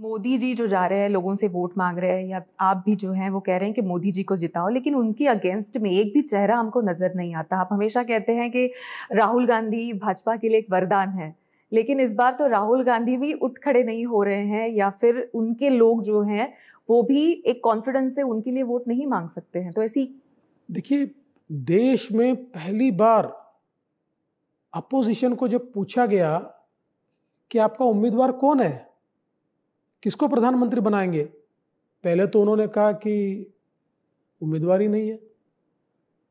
मोदी जी जो जा रहे हैं लोगों से वोट मांग रहे हैं या आप भी जो हैं वो कह रहे हैं कि मोदी जी को जिताओ लेकिन उनके अगेंस्ट में एक भी चेहरा हमको नज़र नहीं आता आप हमेशा कहते हैं कि राहुल गांधी भाजपा के लिए एक वरदान है लेकिन इस बार तो राहुल गांधी भी उठ खड़े नहीं हो रहे हैं या फिर उनके लोग जो हैं वो भी एक कॉन्फिडेंस से उनके लिए वोट नहीं मांग सकते हैं तो ऐसी देखिए देश में पहली बार अपोजिशन को जब पूछा गया कि आपका उम्मीदवार कौन है किसको प्रधानमंत्री बनाएंगे पहले तो उन्होंने कहा कि उम्मीदवारी नहीं है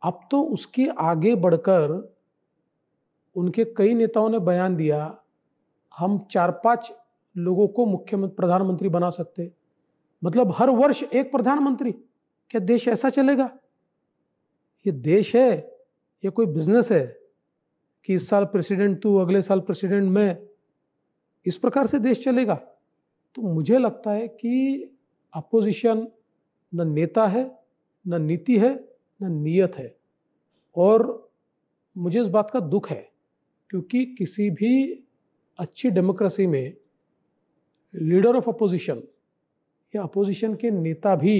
अब तो उसके आगे बढ़कर उनके कई नेताओं ने बयान दिया हम चार पांच लोगों को मुख्यमंत्री प्रधानमंत्री बना सकते मतलब हर वर्ष एक प्रधानमंत्री क्या देश ऐसा चलेगा ये देश है ये कोई बिजनेस है कि इस साल प्रेसिडेंट तू अगले साल प्रेसिडेंट मैं इस प्रकार से देश चलेगा तो मुझे लगता है कि अपोजिशन न नेता है न नीति है न नीयत है और मुझे इस बात का दुख है क्योंकि किसी भी अच्छी डेमोक्रेसी में लीडर ऑफ अपोजिशन या अपोजिशन के नेता भी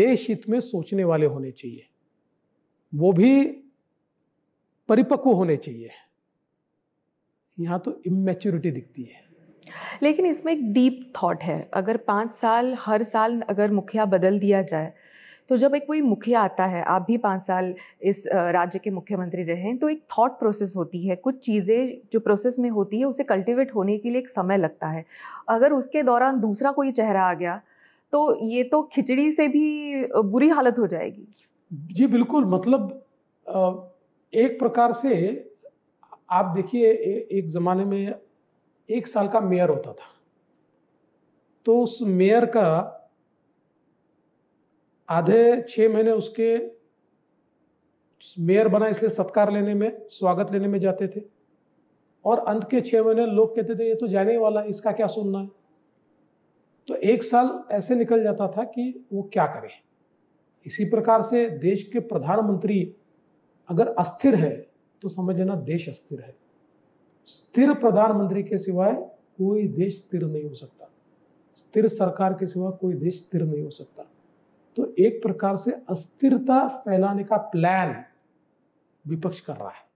देश हित में सोचने वाले होने चाहिए वो भी परिपक्व होने चाहिए यहाँ तो इमेच्योरिटी दिखती है लेकिन इसमें एक डीप थॉट है अगर पाँच साल हर साल अगर मुखिया बदल दिया जाए तो जब एक कोई मुखिया आता है आप भी पाँच साल इस राज्य के मुख्यमंत्री रहे तो एक थॉट प्रोसेस होती है कुछ चीज़ें जो प्रोसेस में होती है उसे कल्टिवेट होने के लिए एक समय लगता है अगर उसके दौरान दूसरा कोई चेहरा आ गया तो ये तो खिचड़ी से भी बुरी हालत हो जाएगी जी बिल्कुल मतलब एक प्रकार से आप देखिए एक ज़माने में एक साल का मेयर होता था तो उस मेयर का आधे छः महीने उसके मेयर बना इसलिए सत्कार लेने में स्वागत लेने में जाते थे और अंत के छः महीने लोग कहते थे ये तो जाने ही वाला है इसका क्या सुनना है तो एक साल ऐसे निकल जाता था कि वो क्या करे इसी प्रकार से देश के प्रधानमंत्री अगर अस्थिर है तो समझ लेना देश अस्थिर है स्थिर प्रधानमंत्री के सिवाय कोई देश स्थिर नहीं हो सकता स्थिर सरकार के सिवा कोई देश स्थिर नहीं हो सकता तो एक प्रकार से अस्थिरता फैलाने का प्लान विपक्ष कर रहा है